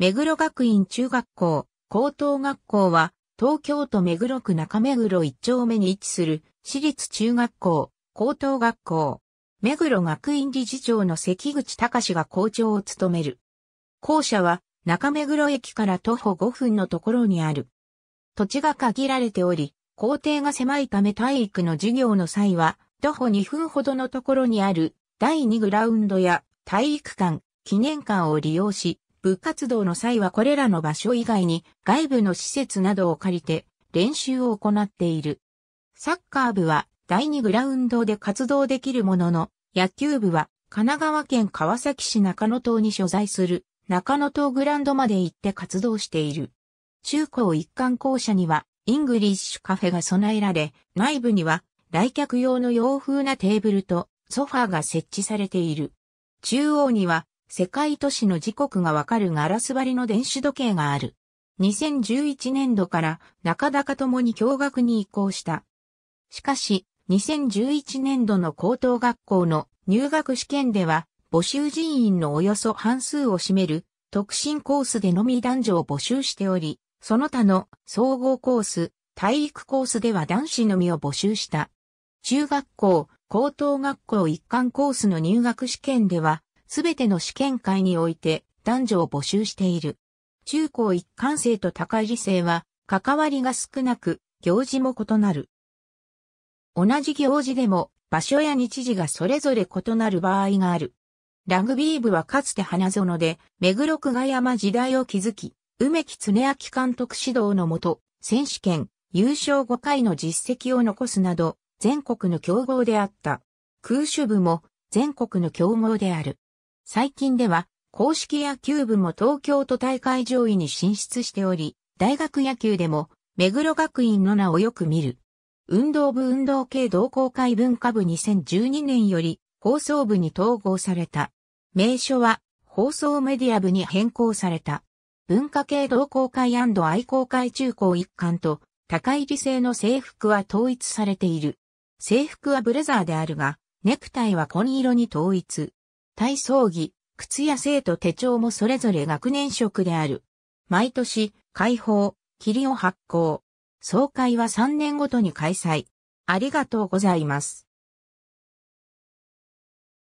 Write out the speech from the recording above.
目黒学院中学校、高等学校は、東京都目黒区中目黒一丁目に位置する、私立中学校、高等学校。目黒学院理事長の関口隆が校長を務める。校舎は、中目黒駅から徒歩5分のところにある。土地が限られており、校庭が狭いため体育の授業の際は、徒歩2分ほどのところにある第2グラウンドや体育館、記念館を利用し、部活動の際はこれらの場所以外に外部の施設などを借りて練習を行っている。サッカー部は第2グラウンドで活動できるものの、野球部は神奈川県川崎市中野島に所在する中野島グランドまで行って活動している。中高一貫校舎にはイングリッシュカフェが備えられ、内部には来客用の洋風なテーブルとソファーが設置されている。中央には世界都市の時刻がわかるガラス張りの電子時計がある。2011年度から中高ともに共学に移行した。しかし、2011年度の高等学校の入学試験では、募集人員のおよそ半数を占める特進コースでのみ男女を募集しており、その他の総合コース、体育コースでは男子のみを募集した。中学校、高等学校一貫コースの入学試験では、すべての試験会において男女を募集している。中高一貫生と高い理性は関わりが少なく、行事も異なる。同じ行事でも場所や日時がそれぞれ異なる場合がある。ラグビー部はかつて花園で、目黒久我山時代を築き、梅木恒明監督指導のもと、選手権、優勝5回の実績を残すなど、全国の強豪であった。空手部も全国の強豪である。最近では、公式野球部も東京都大会上位に進出しており、大学野球でも、目黒学院の名をよく見る。運動部運動系同好会文化部2012年より放送部に統合された。名称は放送メディア部に変更された。文化系同好会愛好会中高一貫と高い理性の制服は統一されている。制服はブレザーであるが、ネクタイは紺色に統一。体操着、靴や生徒手帳もそれぞれ学年職である。毎年、開放、霧を発行。総会は3年ごとに開催。ありがとうございます。